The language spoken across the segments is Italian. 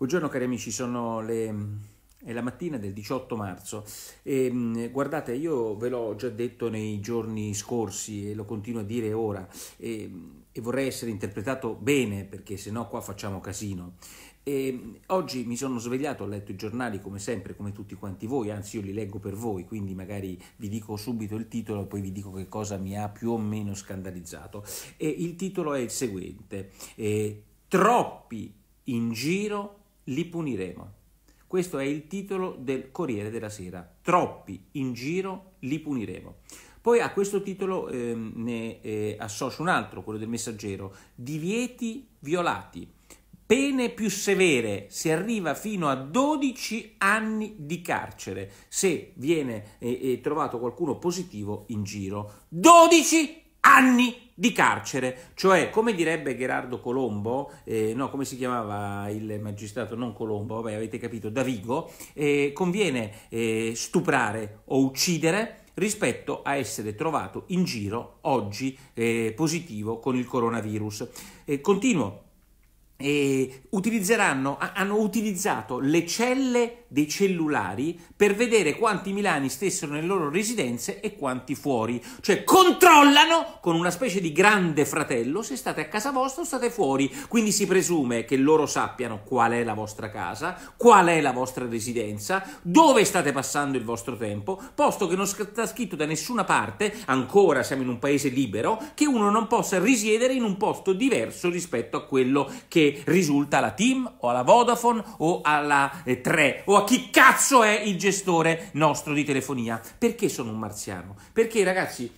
Buongiorno cari amici, sono le... è la mattina del 18 marzo e mm, guardate io ve l'ho già detto nei giorni scorsi e lo continuo a dire ora e, mm, e vorrei essere interpretato bene perché se no qua facciamo casino. E mm, oggi mi sono svegliato, ho letto i giornali come sempre, come tutti quanti voi, anzi io li leggo per voi, quindi magari vi dico subito il titolo, e poi vi dico che cosa mi ha più o meno scandalizzato. E il titolo è il seguente, eh, troppi in giro li puniremo. Questo è il titolo del Corriere della Sera. Troppi in giro li puniremo. Poi a questo titolo eh, ne eh, associo un altro, quello del messaggero. Divieti violati. Pene più severe, si arriva fino a 12 anni di carcere se viene eh, eh trovato qualcuno positivo in giro. 12 anni di carcere, cioè come direbbe Gerardo Colombo, eh, no, come si chiamava il magistrato, non Colombo, vabbè avete capito, Davigo, eh, conviene eh, stuprare o uccidere rispetto a essere trovato in giro oggi eh, positivo con il coronavirus. Eh, continuo eh, utilizzeranno, hanno utilizzato le celle dei cellulari per vedere quanti milani stessero nelle loro residenze e quanti fuori. Cioè controllano con una specie di grande fratello se state a casa vostra o state fuori. Quindi si presume che loro sappiano qual è la vostra casa, qual è la vostra residenza, dove state passando il vostro tempo, posto che non sta scritto da nessuna parte, ancora siamo in un paese libero, che uno non possa risiedere in un posto diverso rispetto a quello che risulta alla Team o alla Vodafone o alla 3 eh, o a chi cazzo è il gestore nostro di telefonia. Perché sono un marziano? Perché ragazzi,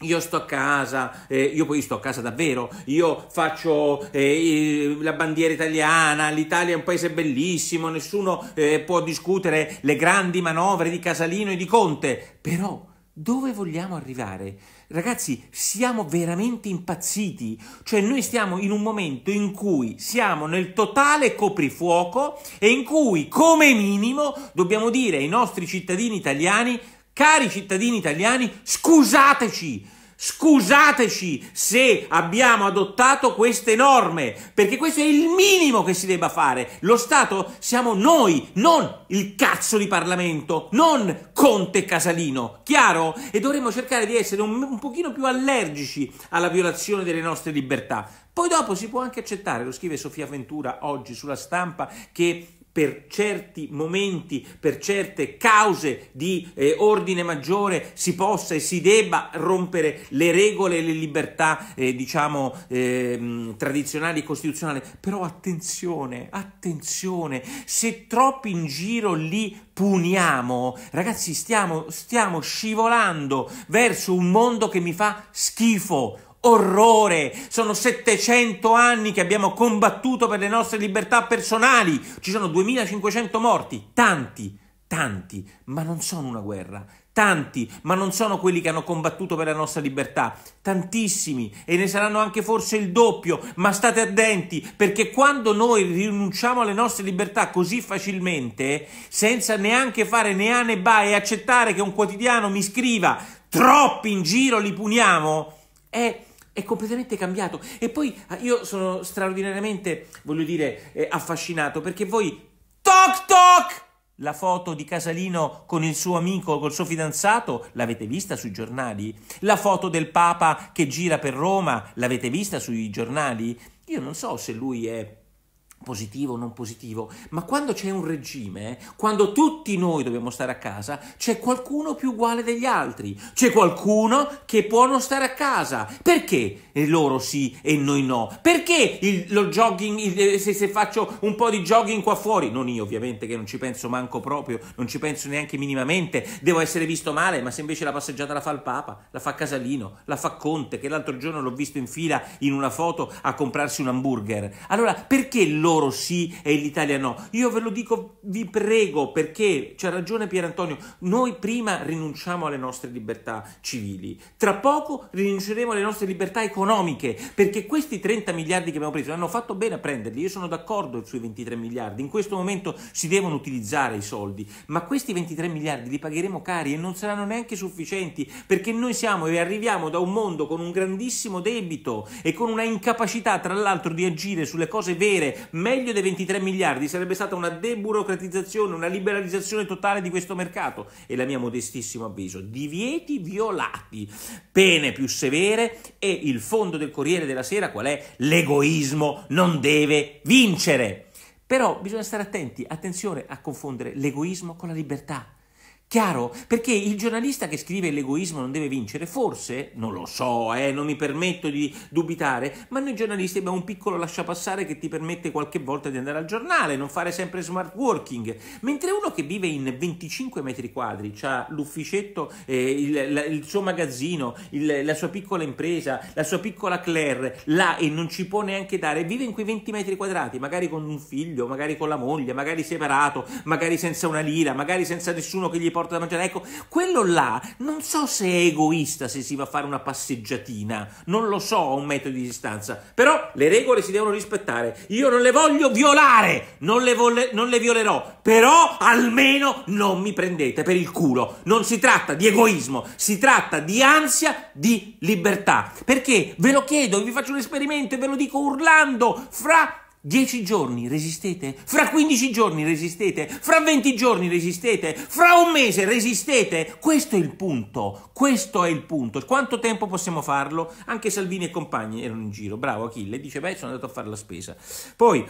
io sto a casa, eh, io poi sto a casa davvero, io faccio eh, la bandiera italiana, l'Italia è un paese bellissimo, nessuno eh, può discutere le grandi manovre di Casalino e di Conte, però dove vogliamo arrivare? Ragazzi, siamo veramente impazziti. Cioè, noi stiamo in un momento in cui siamo nel totale coprifuoco e in cui, come minimo, dobbiamo dire ai nostri cittadini italiani, cari cittadini italiani, scusateci, Scusateci se abbiamo adottato queste norme, perché questo è il minimo che si debba fare. Lo Stato siamo noi, non il cazzo di Parlamento, non Conte Casalino, chiaro? E dovremmo cercare di essere un, un pochino più allergici alla violazione delle nostre libertà. Poi dopo si può anche accettare, lo scrive Sofia Ventura oggi sulla stampa, che per certi momenti, per certe cause di eh, ordine maggiore si possa e si debba rompere le regole e le libertà, eh, diciamo, eh, tradizionali e costituzionali. Però attenzione, attenzione, se troppi in giro li puniamo, ragazzi, stiamo, stiamo scivolando verso un mondo che mi fa schifo orrore. Sono 700 anni che abbiamo combattuto per le nostre libertà personali. Ci sono 2500 morti, tanti, tanti, ma non sono una guerra. Tanti, ma non sono quelli che hanno combattuto per la nostra libertà, tantissimi, e ne saranno anche forse il doppio, ma state attenti, perché quando noi rinunciamo alle nostre libertà così facilmente, senza neanche fare né A né ba e accettare che un quotidiano mi scriva troppi in giro li puniamo, è è completamente cambiato. E poi ah, io sono straordinariamente, voglio dire, eh, affascinato perché voi, toc toc, la foto di Casalino con il suo amico, col suo fidanzato, l'avete vista sui giornali? La foto del Papa che gira per Roma, l'avete vista sui giornali? Io non so se lui è positivo o non positivo, ma quando c'è un regime, quando tutti noi dobbiamo stare a casa, c'è qualcuno più uguale degli altri, c'è qualcuno che può non stare a casa. Perché loro sì e noi no? Perché il, lo jogging, il, eh, se, se, faccio un po' di jogging qua fuori, non io ovviamente che non ci penso manco proprio, non ci penso neanche minimamente, devo essere visto male, ma se invece la passeggiata la fa il Papa, la fa Casalino, la fa Conte, che l'altro giorno l'ho visto in fila in una foto a comprarsi un hamburger. Allora perché loro loro sì e l'Italia no. Io ve lo dico, vi prego, perché c'ha ragione Pier Antonio, noi prima rinunciamo alle nostre libertà civili, tra poco rinunceremo alle nostre libertà economiche, perché questi 30 miliardi che abbiamo preso hanno fatto bene a prenderli, io sono d'accordo sui 23 miliardi, in questo momento si devono utilizzare i soldi, ma questi 23 miliardi li pagheremo cari e non saranno neanche sufficienti, perché noi siamo e arriviamo da un mondo con un grandissimo debito e con una incapacità tra l'altro di agire sulle cose vere, meglio dei 23 miliardi sarebbe stata una deburocratizzazione, una liberalizzazione totale di questo mercato e la mia modestissimo avviso, divieti violati, pene più severe e il fondo del Corriere della Sera qual è? L'egoismo non deve vincere. Però bisogna stare attenti, attenzione a confondere l'egoismo con la libertà. Chiaro? Perché il giornalista che scrive l'egoismo non deve vincere, forse, non lo so, eh, non mi permetto di dubitare, ma noi giornalisti abbiamo un piccolo lascia passare che ti permette qualche volta di andare al giornale, non fare sempre smart working, mentre uno che vive in 25 metri quadri, ha l'ufficetto, eh, il, la, il, suo magazzino, il, la sua piccola impresa, la sua piccola Claire, là e non ci può neanche dare, vive in quei 20 metri quadrati, magari con un figlio, magari con la moglie, magari separato, magari senza una lira, magari senza nessuno che gli porta porta da mangiare. Ecco, quello là non so se è egoista se si va a fare una passeggiatina, non lo so a un metro di distanza, però le regole si devono rispettare. Io non le voglio violare, non le, vole, non le violerò, però almeno non mi prendete per il culo. Non si tratta di egoismo, si tratta di ansia di libertà. Perché ve lo chiedo, vi faccio un esperimento e ve lo dico urlando fra 10 giorni resistete, fra 15 giorni resistete, fra 20 giorni resistete, fra un mese resistete. Questo è il punto, questo è il punto. Quanto tempo possiamo farlo? Anche Salvini e compagni erano in giro. Bravo Achille, dice beh sono andato a fare la spesa. Poi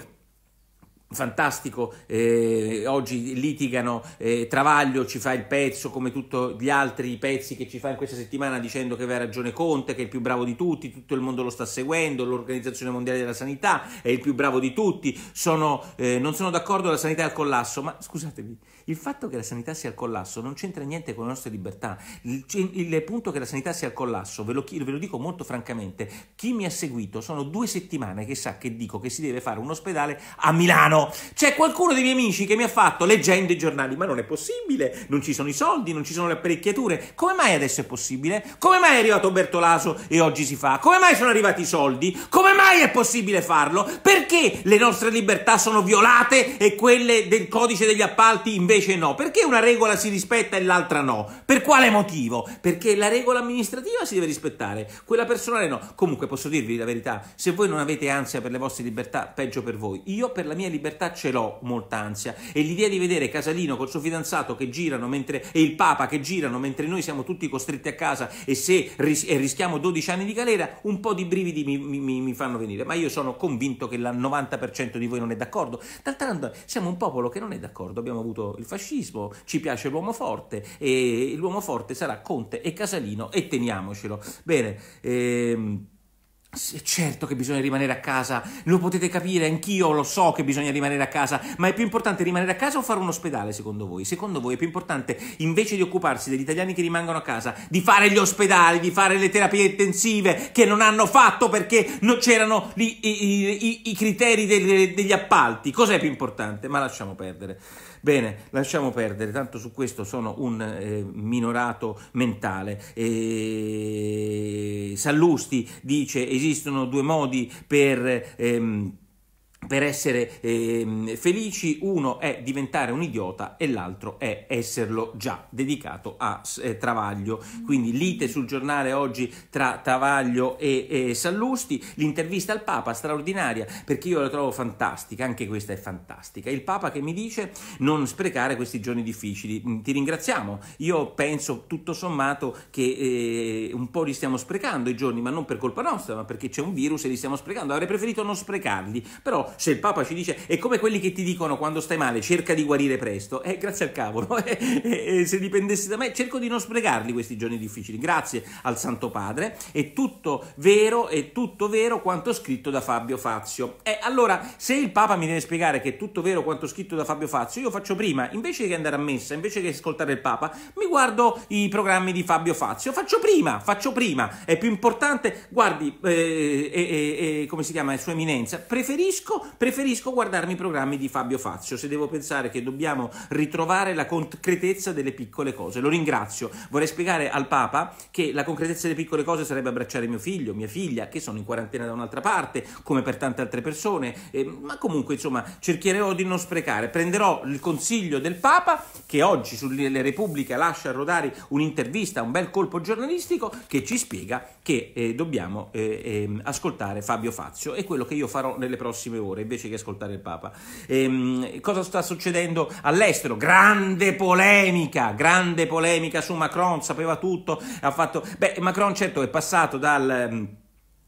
fantastico, eh, oggi litigano, eh, Travaglio ci fa il pezzo come tutti gli altri pezzi che ci fa in questa settimana dicendo che aveva ragione Conte, che è il più bravo di tutti, tutto il mondo lo sta seguendo, l'Organizzazione Mondiale della Sanità è il più bravo di tutti, sono, eh, non sono d'accordo, la sanità è al collasso, ma scusatemi, il fatto che la sanità sia al collasso non c'entra niente con le nostre libertà. Il, il, il punto che la sanità sia al collasso, ve lo, ve lo dico molto francamente, chi mi ha seguito sono due settimane che sa che dico che si deve fare un ospedale a Milano. C'è qualcuno dei miei amici che mi ha fatto leggendo i giornali, ma non è possibile, non ci sono i soldi, non ci sono le apparecchiature. Come mai adesso è possibile? Come mai è arrivato Bertolaso e oggi si fa? Come mai sono arrivati i soldi? Come mai è possibile farlo? Perché le nostre libertà sono violate e quelle del codice degli appalti invece? invece no? Perché una regola si rispetta e l'altra no? Per quale motivo? Perché la regola amministrativa si deve rispettare, quella personale no. Comunque posso dirvi la verità, se voi non avete ansia per le vostre libertà, peggio per voi. Io per la mia libertà ce l'ho molta ansia e l'idea di vedere Casalino col suo fidanzato che girano mentre, e il Papa che girano mentre noi siamo tutti costretti a casa e se ris- e rischiamo 12 anni di galera, un po' di brividi mi, mi, mi fanno venire, ma io sono convinto che il 90% di voi non è d'accordo. D'altronde siamo un popolo che non è d'accordo, abbiamo avuto il fascismo, ci piace l'uomo forte e l'uomo forte sarà Conte e Casalino e teniamocelo. Bene, ehm, Certo che bisogna rimanere a casa, lo potete capire, anch'io lo so che bisogna rimanere a casa, ma è più importante rimanere a casa o fare un ospedale secondo voi? Secondo voi è più importante, invece di occuparsi degli italiani che rimangono a casa, di fare gli ospedali, di fare le terapie intensive che non hanno fatto perché non c'erano i, i, i, i criteri degli, degli appalti? Cos'è più importante? Ma lasciamo perdere. Bene, lasciamo perdere, tanto su questo sono un eh, minorato mentale. E... Sallusti dice esistono due modi per... Ehm, per essere eh, felici uno è diventare un idiota e l'altro è esserlo già, dedicato a eh, Travaglio. Quindi lite sul giornale oggi tra Travaglio e, e Sallusti, l'intervista al Papa straordinaria perché io la trovo fantastica, anche questa è fantastica. Il Papa che mi dice non sprecare questi giorni difficili, mm, ti ringraziamo, io penso tutto sommato che eh, un po' li stiamo sprecando i giorni, ma non per colpa nostra, ma perché c'è un virus e li stiamo sprecando, avrei preferito non sprecarli, però se il Papa ci dice è come quelli che ti dicono quando stai male cerca di guarire presto, eh, grazie al cavolo, eh, eh, se dipendessi da me cerco di non sprecarli questi giorni difficili, grazie al Santo Padre, è tutto vero, è tutto vero quanto scritto da Fabio Fazio. E eh, allora se il Papa mi deve spiegare che è tutto vero quanto scritto da Fabio Fazio, io faccio prima, invece che andare a messa, invece che ascoltare il Papa, mi guardo i programmi di Fabio Fazio, faccio prima, faccio prima, è più importante, guardi, eh, eh, eh come si chiama, è Sua Eminenza, preferisco preferisco guardarmi i programmi di Fabio Fazio se devo pensare che dobbiamo ritrovare la concretezza delle piccole cose. Lo ringrazio. Vorrei spiegare al Papa che la concretezza delle piccole cose sarebbe abbracciare mio figlio, mia figlia, che sono in quarantena da un'altra parte, come per tante altre persone, eh, ma comunque insomma cercherò di non sprecare. Prenderò il consiglio del Papa che oggi sulle Repubbliche lascia a Rodari un'intervista, un bel colpo giornalistico che ci spiega che eh, dobbiamo eh, ehm, ascoltare Fabio Fazio e quello che io farò nelle prossime ore ore invece che ascoltare il Papa. E, ehm, cosa sta succedendo all'estero? Grande polemica, grande polemica su Macron, sapeva tutto, ha fatto... Beh, Macron certo è passato dal ehm,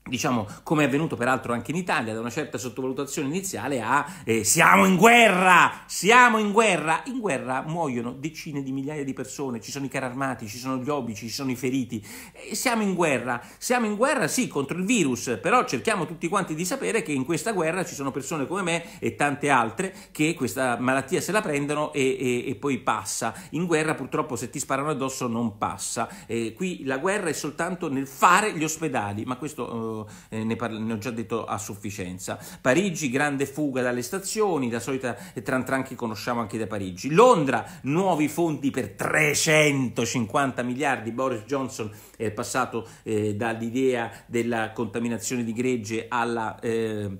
diciamo come è avvenuto peraltro anche in Italia da una certa sottovalutazione iniziale a eh, siamo in guerra siamo in guerra in guerra muoiono decine di migliaia di persone ci sono i carri armati ci sono gli obici ci sono i feriti eh, siamo in guerra siamo in guerra sì contro il virus però cerchiamo tutti quanti di sapere che in questa guerra ci sono persone come me e tante altre che questa malattia se la prendono e, e, e poi passa in guerra purtroppo se ti sparano addosso non passa eh, qui la guerra è soltanto nel fare gli ospedali ma questo eh, eh, ne, parlo, ne, ho già detto a sufficienza. Parigi, grande fuga dalle stazioni, la solita eh, tran che conosciamo anche da Parigi. Londra, nuovi fondi per 350 miliardi. Boris Johnson è passato eh, dall'idea della contaminazione di gregge alla... Eh,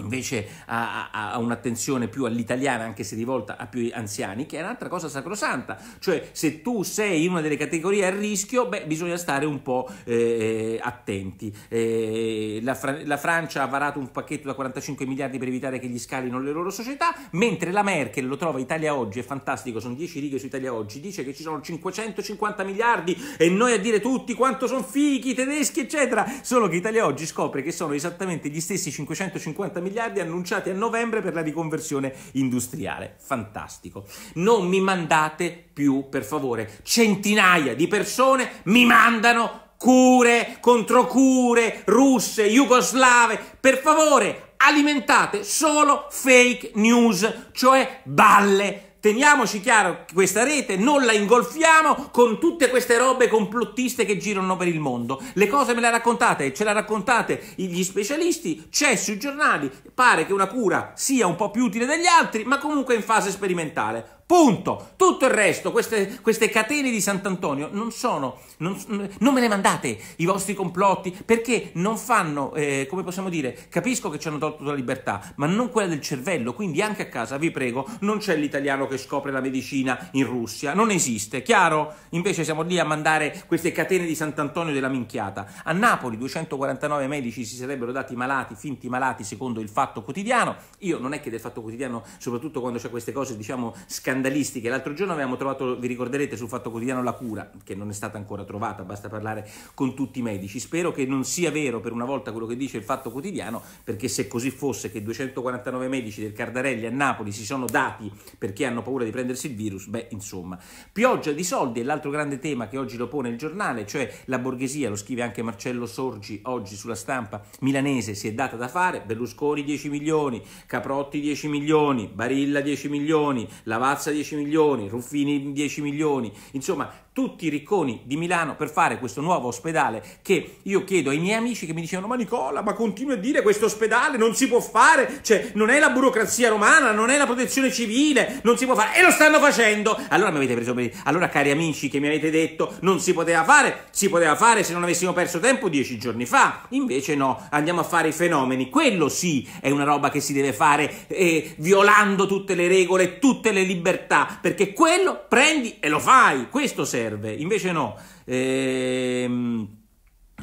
invece a, a, a, un'attenzione più all'italiana, anche se rivolta a più anziani, che è un'altra cosa sacrosanta. Cioè, se tu sei in una delle categorie a rischio, beh, bisogna stare un po' eh, eh attenti. Eh, la, la, Francia ha varato un pacchetto da 45 miliardi per evitare che gli scalino le loro società, mentre la Merkel lo trova Italia Oggi, è fantastico, sono 10 righe su Italia Oggi, dice che ci sono 550 miliardi e noi a dire tutti quanto sono fighi, tedeschi, eccetera. Solo che Italia Oggi scopre che sono esattamente gli stessi 550 miliardi miliardi annunciati a novembre per la riconversione industriale. Fantastico. Non mi mandate più, per favore. Centinaia di persone mi mandano cure, controcure, russe, jugoslave. Per favore, alimentate solo fake news, cioè balle Teniamoci chiaro questa rete, non la ingolfiamo con tutte queste robe complottiste che girano per il mondo. Le cose me le raccontate, ce le raccontate gli specialisti, c'è sui giornali, pare che una cura sia un po' più utile degli altri, ma comunque in fase sperimentale. Punto. Tutto il resto, queste, queste catene di Sant'Antonio, non sono, non, non, me ne mandate i vostri complotti, perché non fanno, eh, come possiamo dire, capisco che ci hanno tolto la libertà, ma non quella del cervello, quindi anche a casa, vi prego, non c'è l'italiano che scopre la medicina in Russia, non esiste, chiaro? Invece siamo lì a mandare queste catene di Sant'Antonio della minchiata. A Napoli 249 medici si sarebbero dati malati, finti malati, secondo il Fatto Quotidiano. Io non è che del Fatto Quotidiano, soprattutto quando c'è queste cose, diciamo, scandalose, scandalistiche. L'altro giorno avevamo trovato, vi ricorderete, sul Fatto Quotidiano la cura, che non è stata ancora trovata, basta parlare con tutti i medici. Spero che non sia vero per una volta quello che dice il Fatto Quotidiano, perché se così fosse che 249 medici del Cardarelli a Napoli si sono dati perché hanno paura di prendersi il virus, beh, insomma. Pioggia di soldi è l'altro grande tema che oggi lo pone il giornale, cioè la borghesia, lo scrive anche Marcello Sorgi oggi sulla stampa milanese, si è data da fare, Berlusconi 10 milioni, Caprotti 10 milioni, Barilla 10 milioni, Lavazza 10 milioni, Ruffini 10 milioni, insomma tutti i ricconi di Milano per fare questo nuovo ospedale che io chiedo ai miei amici che mi dicevano ma Nicola ma continui a dire questo ospedale non si può fare cioè non è la burocrazia romana non è la protezione civile non si può fare e lo stanno facendo allora mi avete preso per allora cari amici che mi avete detto non si poteva fare si poteva fare se non avessimo perso tempo dieci giorni fa invece no andiamo a fare i fenomeni quello sì è una roba che si deve fare eh, violando tutte le regole tutte le libertà perché quello prendi e lo fai questo serve serve. Invece no. Ehm,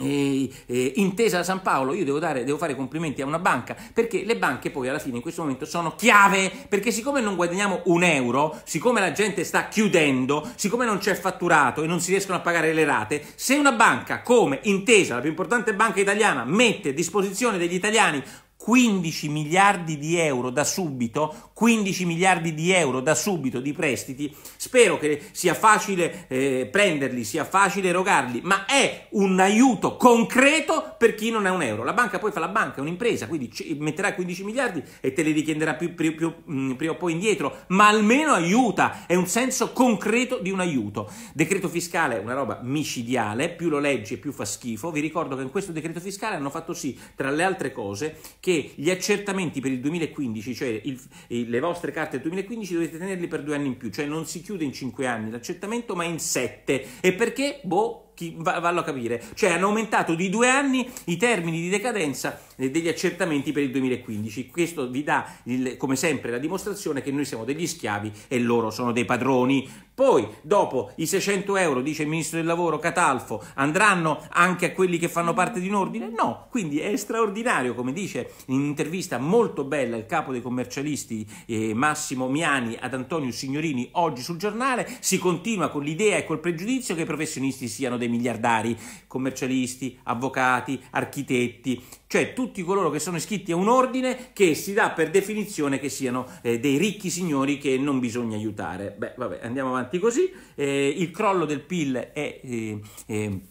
e, e, intesa San Paolo, io devo, dare, devo, fare complimenti a una banca perché le banche poi alla fine in questo momento sono chiave perché siccome non guadagniamo un euro, siccome la gente sta chiudendo, siccome non c'è fatturato e non si riescono a pagare le rate, se una banca come Intesa, la più importante banca italiana, mette a disposizione degli italiani 15 miliardi di euro da subito, 15 miliardi di euro da subito di prestiti, spero che sia facile eh, prenderli, sia facile erogarli, ma è un aiuto concreto per chi non ha un euro. La banca poi fa la banca, è un'impresa, quindi c- metterà 15 miliardi e te li richiederà più, più, più, mh, mm, prima o poi indietro, ma almeno aiuta, è un senso concreto di un aiuto. Decreto fiscale è una roba micidiale, più lo leggi più fa schifo. Vi ricordo che in questo decreto fiscale hanno fatto sì, tra le altre cose, che che gli accertamenti per il 2015, cioè il, le vostre carte del 2015, dovete tenerli per due anni in più, cioè non si chiude in cinque anni l'accertamento ma in sette. E perché? Boh, chi, vallo a capire. Cioè hanno aumentato di due anni i termini di decadenza degli accertamenti per il 2015. Questo vi dà, il, come sempre, la dimostrazione che noi siamo degli schiavi e loro sono dei padroni. Poi, dopo i 600 euro, dice il Ministro del Lavoro Catalfo, andranno anche a quelli che fanno parte di un ordine? No, quindi è straordinario, come dice in un'intervista molto bella il capo dei commercialisti eh, Massimo Miani ad Antonio Signorini oggi sul giornale, si continua con l'idea e col pregiudizio che i professionisti siano dei miliardari, commercialisti, avvocati, architetti, cioè tutti coloro che sono iscritti a un ordine che si dà per definizione che siano eh, dei ricchi signori che non bisogna aiutare. Beh, vabbè, andiamo avanti così. Eh, il crollo del PIL è... Eh, eh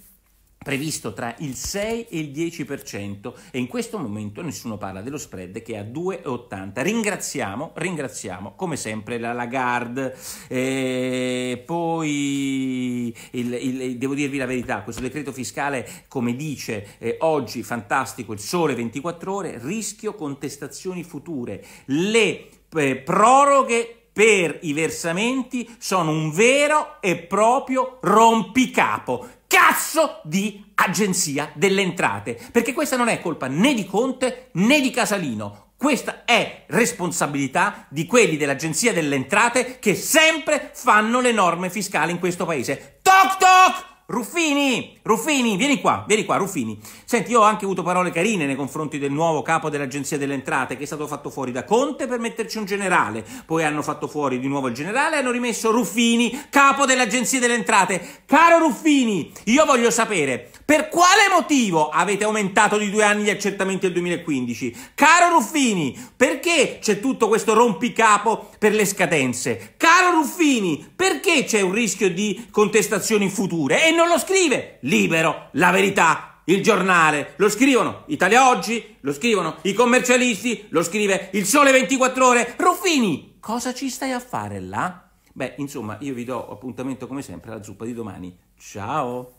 previsto tra il 6 e il 10% e in questo momento nessuno parla dello spread che è a 2,80. Ringraziamo, ringraziamo come sempre la Lagarde. E poi il, il, devo dirvi la verità, questo decreto fiscale come dice eh, oggi fantastico il sole 24 ore, rischio contestazioni future. Le eh, proroghe per i versamenti sono un vero e proprio rompicapo cazzo di agenzia delle entrate, perché questa non è colpa né di Conte né di Casalino. Questa è responsabilità di quelli dell'Agenzia delle Entrate che sempre fanno le norme fiscali in questo paese. Toc toc! Ruffini, Ruffini, vieni qua, vieni qua, Ruffini. Senti, io ho anche avuto parole carine nei confronti del nuovo capo dell'Agenzia delle Entrate che è stato fatto fuori da Conte per metterci un generale. Poi hanno fatto fuori di nuovo il generale e hanno rimesso Ruffini, capo dell'Agenzia delle Entrate. Caro Ruffini, io voglio sapere per quale motivo avete aumentato di due anni gli accertamenti del 2015? Caro Ruffini, perché c'è tutto questo rompicapo per le scadenze? Caro Ruffini, perché c'è un rischio di contestazioni future? E non lo scrive Libero, la verità, il giornale, lo scrivono Italia Oggi, lo scrivono i commercialisti, lo scrive Il Sole 24 Ore. Ruffini, cosa ci stai a fare là? Beh, insomma, io vi do appuntamento come sempre alla zuppa di domani. Ciao!